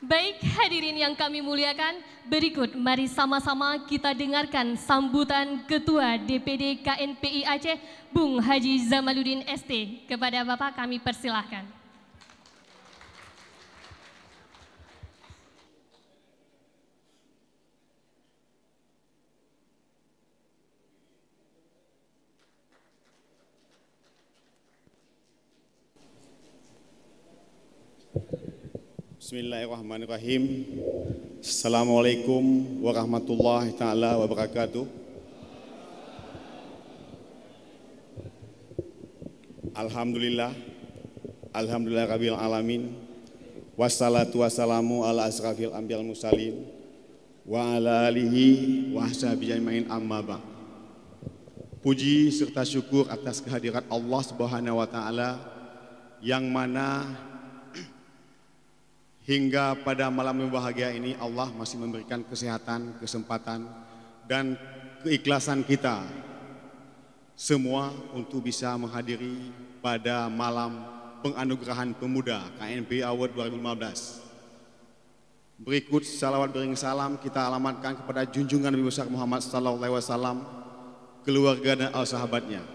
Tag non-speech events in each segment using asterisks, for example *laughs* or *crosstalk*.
Baik hadirin yang kami muliakan, berikut mari sama-sama kita dengarkan sambutan Ketua DPD KNPI Aceh, Bung Haji Zamaludin ST. Kepada Bapak kami persilahkan. Bismillahirrahmanirrahim. Assalamualaikum warahmatullahi taala wabarakatuh. Alhamdulillah. Alhamdulillah rabbil alamin. Wassalatu wassalamu ala asrafil anbiyal mursalin wa ala alihi wa sahbihi amma ba'd. Puji serta syukur atas kehadirat Allah Subhanahu wa taala yang mana Hingga pada malam yang bahagia ini Allah masih memberikan kesehatan, kesempatan dan keikhlasan kita semua untuk bisa menghadiri pada malam penganugerahan pemuda KNP Award 2015. Berikut salawat bering salam kita alamatkan kepada junjungan Nabi besar Muhammad sallallahu alaihi wasallam, keluarga dan al sahabatnya.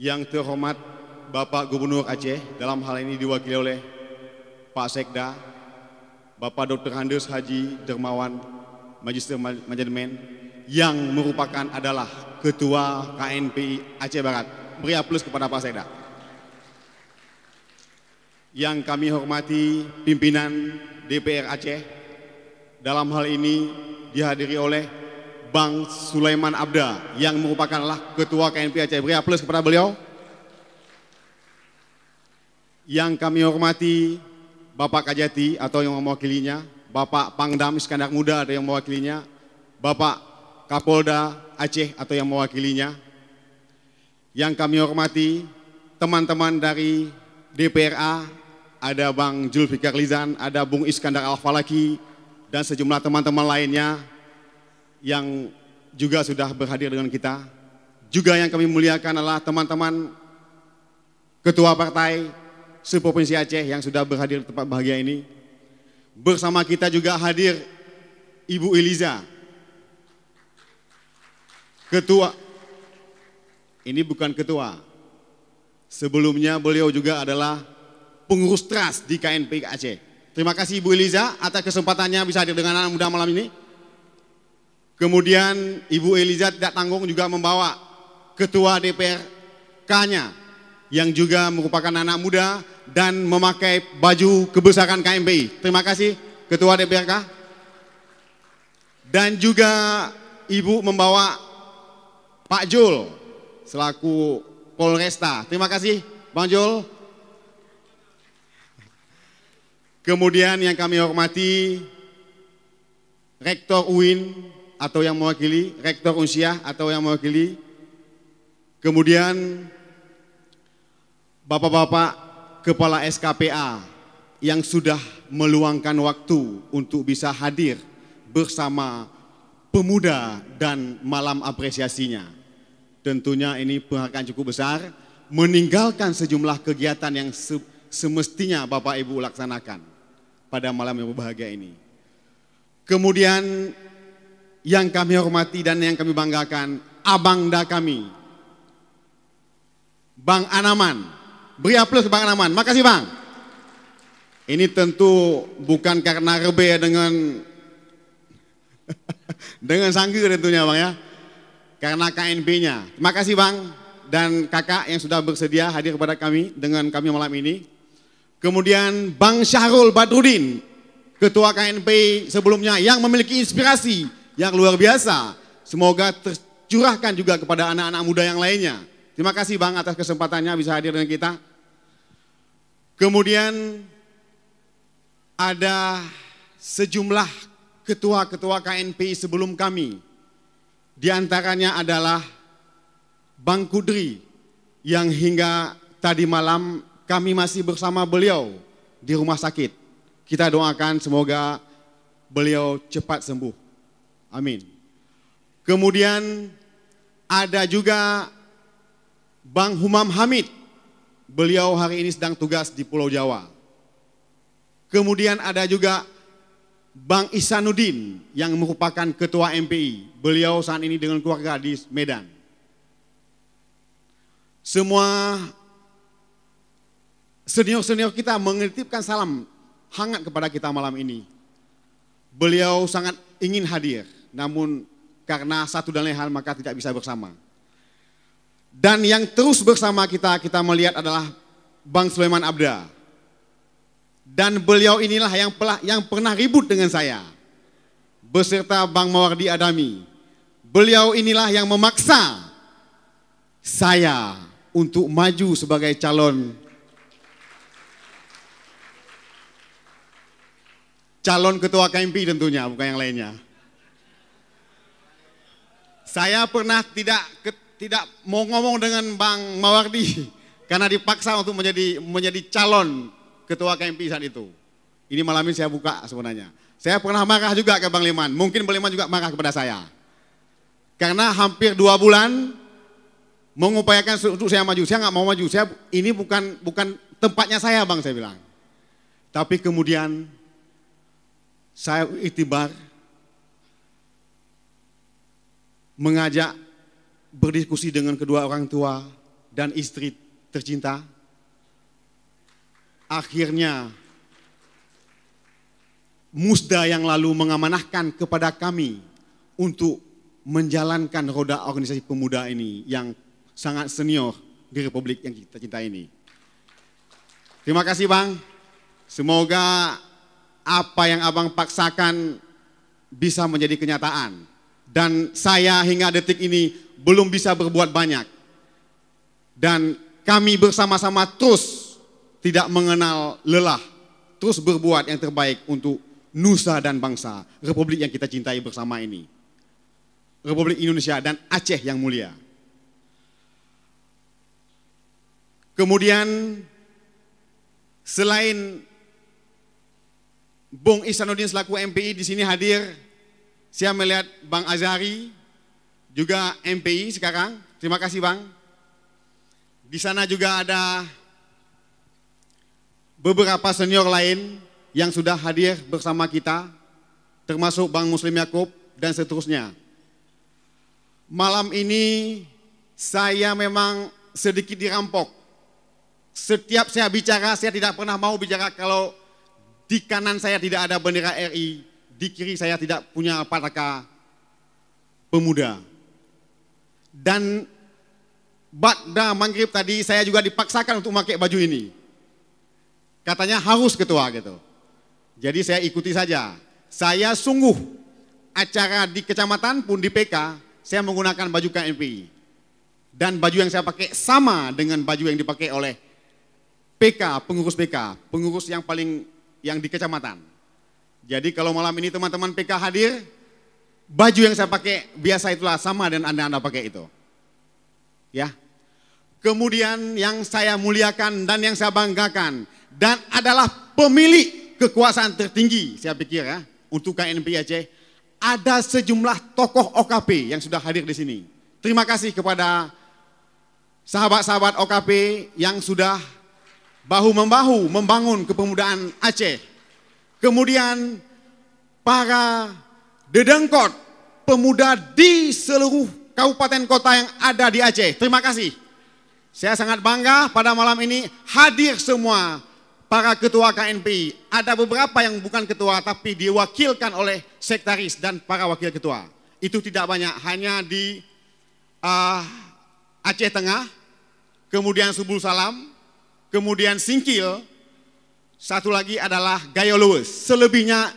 Yang terhormat Bapak Gubernur Aceh dalam hal ini diwakili oleh Pak Sekda, Bapak Dr. Handes Haji Dermawan Magister Manajemen yang merupakan adalah Ketua KNPI Aceh Barat. Beri aplaus kepada Pak Sekda. Yang kami hormati pimpinan DPR Aceh, dalam hal ini dihadiri oleh Bang Sulaiman Abda yang merupakanlah Ketua KNPI Aceh. Beri aplaus kepada beliau. Yang kami hormati Bapak Kajati atau yang mewakilinya, Bapak Pangdam Iskandar Muda ada yang mewakilinya, Bapak Kapolda Aceh atau yang mewakilinya. Yang kami hormati teman-teman dari DPRA, ada Bang Julfikar Lizan, ada Bung Iskandar Al-Falaki, dan sejumlah teman-teman lainnya yang juga sudah berhadir dengan kita. Juga yang kami muliakan adalah teman-teman ketua partai, seprovinsi Aceh yang sudah berhadir di tempat bahagia ini. Bersama kita juga hadir Ibu Eliza. Ketua, ini bukan ketua. Sebelumnya beliau juga adalah pengurus trust di KNP Aceh. Terima kasih Ibu Eliza atas kesempatannya bisa hadir dengan anak muda malam ini. Kemudian Ibu Eliza tidak tanggung juga membawa Ketua DPR nya yang juga merupakan anak muda dan memakai baju kebesaran KMPI. Terima kasih Ketua DPRK. Dan juga Ibu membawa Pak Jul selaku Polresta. Terima kasih Bang Jul. Kemudian yang kami hormati Rektor UIN atau yang mewakili, Rektor Unsia atau yang mewakili. Kemudian Bapak-bapak Kepala SKPA yang sudah meluangkan waktu untuk bisa hadir bersama pemuda dan malam apresiasinya. Tentunya ini penghargaan cukup besar, meninggalkan sejumlah kegiatan yang se semestinya Bapak Ibu laksanakan pada malam yang berbahagia ini. Kemudian yang kami hormati dan yang kami banggakan, abangda kami, Bang Anaman, Beri aplaus ke Bang Naman, Makasih Bang. Ini tentu bukan karena rebe ya, dengan *laughs* dengan sanggir tentunya Bang ya. Karena knp nya Makasih Bang dan kakak yang sudah bersedia hadir kepada kami dengan kami malam ini. Kemudian Bang Syahrul Badrudin, Ketua KNP sebelumnya yang memiliki inspirasi yang luar biasa. Semoga tercurahkan juga kepada anak-anak muda yang lainnya. Terima kasih Bang atas kesempatannya bisa hadir dengan kita. Kemudian ada sejumlah ketua-ketua KNPI sebelum kami. Di antaranya adalah Bang Kudri yang hingga tadi malam kami masih bersama beliau di rumah sakit. Kita doakan semoga beliau cepat sembuh. Amin. Kemudian ada juga Bang Humam Hamid. Beliau hari ini sedang tugas di Pulau Jawa. Kemudian ada juga Bang Isanuddin yang merupakan ketua MPI. Beliau saat ini dengan keluarga di Medan. Semua senior-senior kita mengetipkan salam hangat kepada kita malam ini. Beliau sangat ingin hadir, namun karena satu dan lain hal maka tidak bisa bersama. Dan yang terus bersama kita, kita melihat adalah Bang Sulaiman Abda. Dan beliau inilah yang, pelah, yang pernah ribut dengan saya. Beserta Bang Mawardi Adami. Beliau inilah yang memaksa saya untuk maju sebagai calon calon ketua KMP tentunya, bukan yang lainnya. Saya pernah tidak tidak mau ngomong dengan Bang Mawardi *laughs* karena dipaksa untuk menjadi menjadi calon ketua KMP saat itu. Ini malam ini saya buka sebenarnya. Saya pernah marah juga ke Bang Liman. Mungkin Bang Liman juga marah kepada saya. Karena hampir dua bulan mengupayakan untuk saya maju. Saya nggak mau maju. Saya ini bukan bukan tempatnya saya, Bang. Saya bilang. Tapi kemudian saya itibar mengajak berdiskusi dengan kedua orang tua dan istri tercinta. Akhirnya musda yang lalu mengamanahkan kepada kami untuk menjalankan roda organisasi pemuda ini yang sangat senior di Republik yang kita cinta ini. Terima kasih Bang. Semoga apa yang Abang paksakan bisa menjadi kenyataan. Dan saya hingga detik ini belum bisa berbuat banyak. Dan kami bersama-sama terus tidak mengenal lelah, terus berbuat yang terbaik untuk nusa dan bangsa, republik yang kita cintai bersama ini. Republik Indonesia dan Aceh yang mulia. Kemudian selain Bung Isanuddin selaku MPI di sini hadir, saya melihat Bang Azari, juga MPI sekarang. Terima kasih Bang. Di sana juga ada beberapa senior lain yang sudah hadir bersama kita, termasuk Bang Muslim Yakub dan seterusnya. Malam ini saya memang sedikit dirampok. Setiap saya bicara, saya tidak pernah mau bicara kalau di kanan saya tidak ada bendera RI, di kiri saya tidak punya pataka pemuda. Dan Bakda Manggrib tadi saya juga dipaksakan untuk memakai baju ini. Katanya harus ketua gitu. Jadi saya ikuti saja. Saya sungguh acara di kecamatan pun di PK, saya menggunakan baju KMP. Dan baju yang saya pakai sama dengan baju yang dipakai oleh PK, pengurus PK, pengurus yang paling yang di kecamatan. Jadi kalau malam ini teman-teman PK hadir, baju yang saya pakai biasa itulah sama dan Anda-Anda pakai itu. Ya. Kemudian yang saya muliakan dan yang saya banggakan dan adalah pemilik kekuasaan tertinggi saya pikir ya untuk Aceh ada sejumlah tokoh OKP yang sudah hadir di sini. Terima kasih kepada sahabat-sahabat OKP yang sudah bahu-membahu membangun kepemudaan Aceh. Kemudian para Dedengkot, pemuda di seluruh kabupaten kota yang ada di Aceh. Terima kasih. Saya sangat bangga pada malam ini hadir semua para ketua KNPI. Ada beberapa yang bukan ketua tapi diwakilkan oleh sektaris dan para wakil ketua. Itu tidak banyak, hanya di uh, Aceh Tengah, kemudian Subul Salam, kemudian Singkil, satu lagi adalah Gayo Lewis. Selebihnya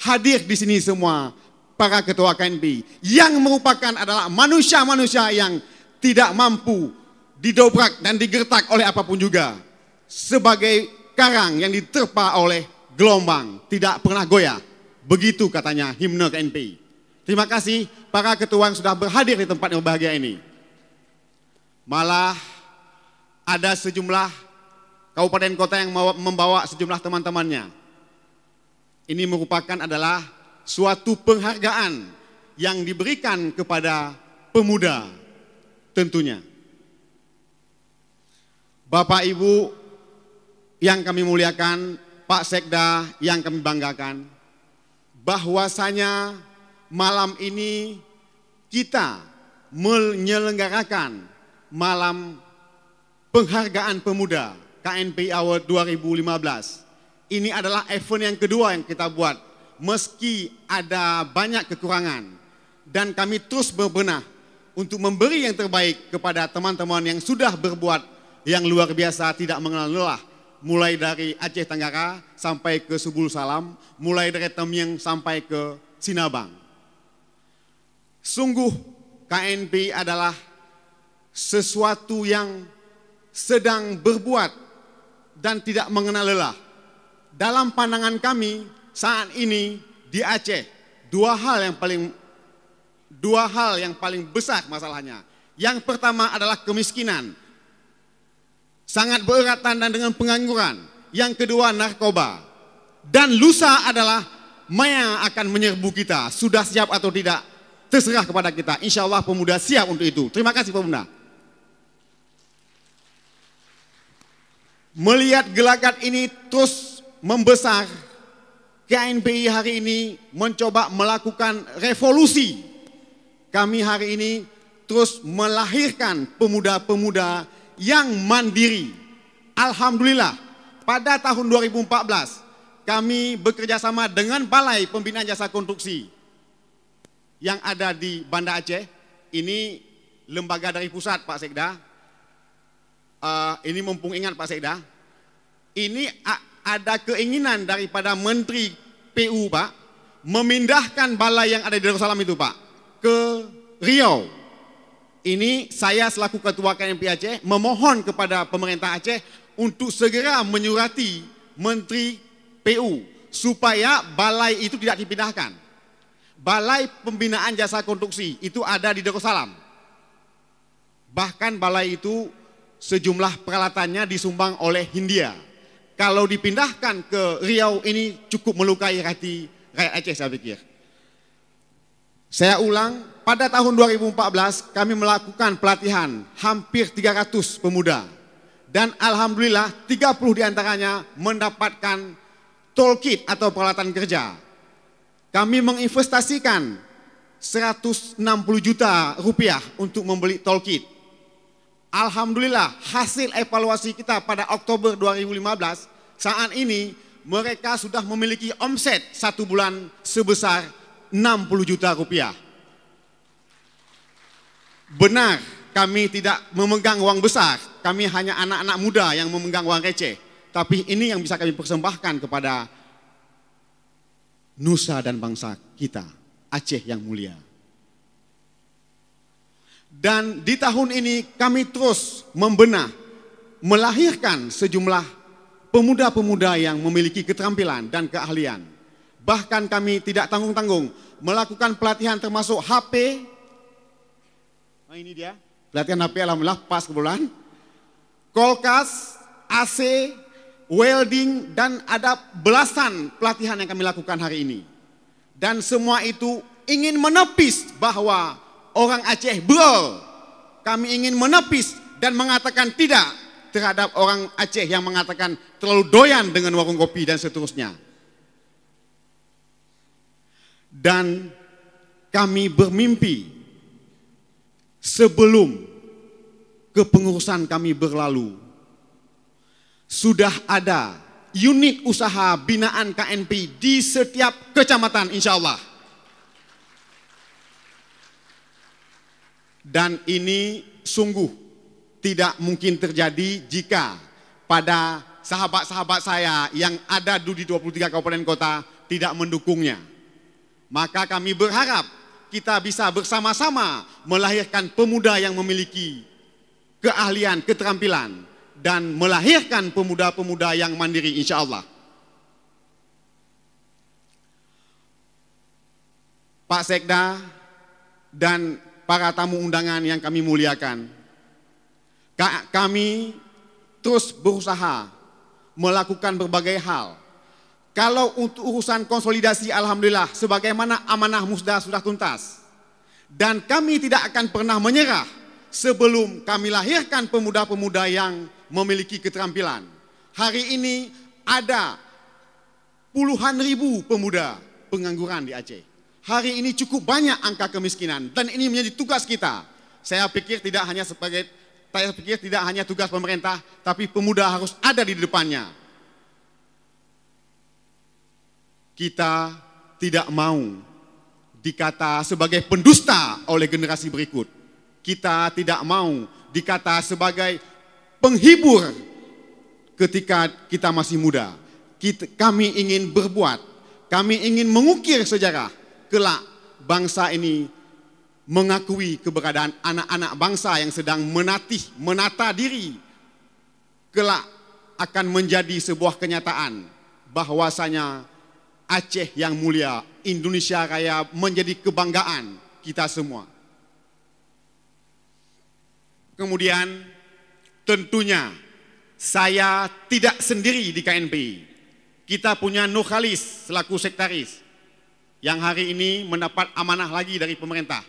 hadir di sini semua para ketua KNB yang merupakan adalah manusia-manusia yang tidak mampu didobrak dan digertak oleh apapun juga sebagai karang yang diterpa oleh gelombang tidak pernah goyah begitu katanya himne KNB terima kasih para ketua yang sudah berhadir di tempat yang bahagia ini malah ada sejumlah kabupaten kota yang membawa sejumlah teman-temannya ini merupakan adalah suatu penghargaan yang diberikan kepada pemuda tentunya. Bapak Ibu yang kami muliakan, Pak Sekda yang kami banggakan, bahwasanya malam ini kita menyelenggarakan malam penghargaan pemuda KNPI Award 2015. Ini adalah event yang kedua yang kita buat meski ada banyak kekurangan dan kami terus berbenah untuk memberi yang terbaik kepada teman-teman yang sudah berbuat yang luar biasa tidak mengenal lelah mulai dari Aceh Tenggara sampai ke Subul Salam, mulai dari Temyeng sampai ke Sinabang. Sungguh KNP adalah sesuatu yang sedang berbuat dan tidak mengenal lelah. Dalam pandangan kami, saat ini di Aceh dua hal yang paling dua hal yang paling besar masalahnya. Yang pertama adalah kemiskinan. Sangat berat dan dengan pengangguran. Yang kedua narkoba. Dan lusa adalah maya akan menyerbu kita. Sudah siap atau tidak? Terserah kepada kita. Insya Allah pemuda siap untuk itu. Terima kasih pemuda. Melihat gelagat ini terus membesar KNPI hari ini mencoba melakukan revolusi. Kami hari ini terus melahirkan pemuda-pemuda yang mandiri. Alhamdulillah, pada tahun 2014 kami bekerja sama dengan Balai Pembinaan Jasa Konstruksi yang ada di Banda Aceh. Ini lembaga dari pusat Pak Sekda. Uh, ini mumpung ingat Pak Sekda. Ini ada keinginan daripada Menteri PU Pak memindahkan balai yang ada di Darussalam itu Pak ke Riau. Ini saya selaku Ketua KMP Aceh memohon kepada pemerintah Aceh untuk segera menyurati Menteri PU supaya balai itu tidak dipindahkan. Balai Pembinaan Jasa Konstruksi itu ada di Darussalam. Bahkan balai itu sejumlah peralatannya disumbang oleh Hindia kalau dipindahkan ke Riau ini cukup melukai hati rakyat Aceh saya pikir. Saya ulang, pada tahun 2014 kami melakukan pelatihan hampir 300 pemuda. Dan Alhamdulillah 30 diantaranya mendapatkan toolkit atau peralatan kerja. Kami menginvestasikan 160 juta rupiah untuk membeli toolkit Alhamdulillah hasil evaluasi kita pada Oktober 2015 saat ini mereka sudah memiliki omset satu bulan sebesar 60 juta rupiah. Benar kami tidak memegang uang besar, kami hanya anak-anak muda yang memegang uang receh. Tapi ini yang bisa kami persembahkan kepada nusa dan bangsa kita, Aceh yang mulia. Dan di tahun ini kami terus membenah, melahirkan sejumlah pemuda-pemuda yang memiliki keterampilan dan keahlian. Bahkan kami tidak tanggung-tanggung melakukan pelatihan termasuk HP. Nah ini dia, pelatihan HP alhamdulillah pas kebetulan. Kolkas, AC, welding, dan ada belasan pelatihan yang kami lakukan hari ini. Dan semua itu ingin menepis bahwa orang Aceh Bro. Kami ingin menepis dan mengatakan tidak terhadap orang Aceh yang mengatakan terlalu doyan dengan warung kopi dan seterusnya. Dan kami bermimpi sebelum kepengurusan kami berlalu sudah ada unit usaha binaan KNP di setiap kecamatan insya Allah. Dan ini sungguh tidak mungkin terjadi jika pada sahabat-sahabat saya yang ada di 23 kabupaten kota tidak mendukungnya. Maka kami berharap kita bisa bersama-sama melahirkan pemuda yang memiliki keahlian, keterampilan, dan melahirkan pemuda-pemuda yang mandiri insya Allah. Pak Sekda dan para tamu undangan yang kami muliakan. Kami terus berusaha melakukan berbagai hal. Kalau untuk urusan konsolidasi Alhamdulillah sebagaimana amanah musda sudah tuntas. Dan kami tidak akan pernah menyerah sebelum kami lahirkan pemuda-pemuda yang memiliki keterampilan. Hari ini ada puluhan ribu pemuda pengangguran di Aceh. Hari ini cukup banyak angka kemiskinan dan ini menjadi tugas kita. Saya pikir tidak hanya sebagai saya pikir tidak hanya tugas pemerintah, tapi pemuda harus ada di depannya. Kita tidak mau dikata sebagai pendusta oleh generasi berikut. Kita tidak mau dikata sebagai penghibur ketika kita masih muda. Kita, kami ingin berbuat, kami ingin mengukir sejarah, kelak bangsa ini mengakui keberadaan anak-anak bangsa yang sedang menatih, menata diri kelak akan menjadi sebuah kenyataan bahwasanya Aceh yang mulia, Indonesia Raya menjadi kebanggaan kita semua. Kemudian tentunya saya tidak sendiri di KNP, Kita punya Nurhalis selaku sekretaris yang hari ini mendapat amanah lagi dari pemerintah.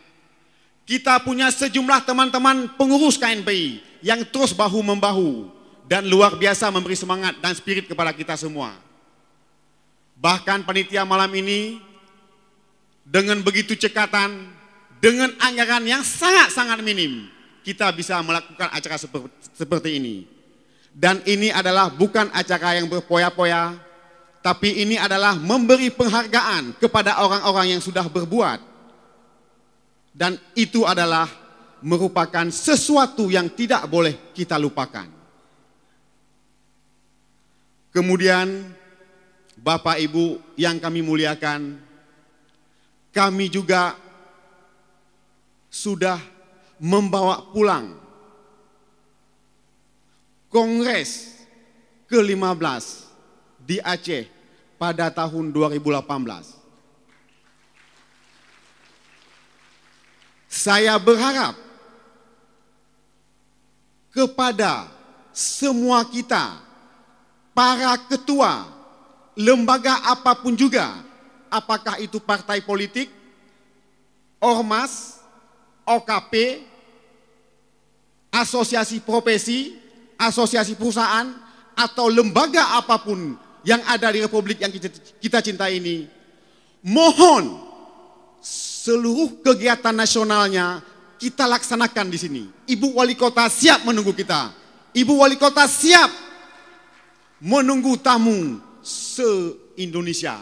Kita punya sejumlah teman-teman pengurus KNPI yang terus bahu-membahu dan luar biasa memberi semangat dan spirit kepada kita semua. Bahkan panitia malam ini dengan begitu cekatan, dengan anggaran yang sangat-sangat minim, kita bisa melakukan acara seperti ini. Dan ini adalah bukan acara yang berpoya-poya, tapi ini adalah memberi penghargaan kepada orang-orang yang sudah berbuat. Dan itu adalah merupakan sesuatu yang tidak boleh kita lupakan. Kemudian Bapak Ibu yang kami muliakan, kami juga sudah membawa pulang Kongres ke-15 di Aceh pada tahun 2018. Saya berharap kepada semua kita, para ketua, lembaga apapun juga, apakah itu partai politik, ormas, OKP, asosiasi profesi, asosiasi perusahaan, atau lembaga apapun yang ada di republik yang kita, kita cinta ini. Mohon seluruh kegiatan nasionalnya kita laksanakan di sini. Ibu wali kota siap menunggu kita. Ibu wali kota siap menunggu tamu se-Indonesia.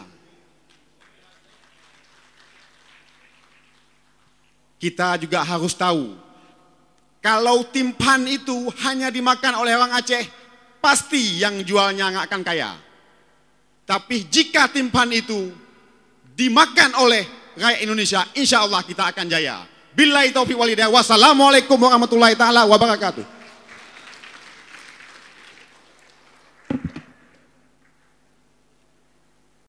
Kita juga harus tahu, kalau tim itu hanya dimakan oleh orang Aceh, pasti yang jualnya nggak akan kaya. Tapi jika timpan itu dimakan oleh rakyat Indonesia, insya Allah kita akan jaya. Bila taufiq Wassalamualaikum warahmatullahi taala wabarakatuh.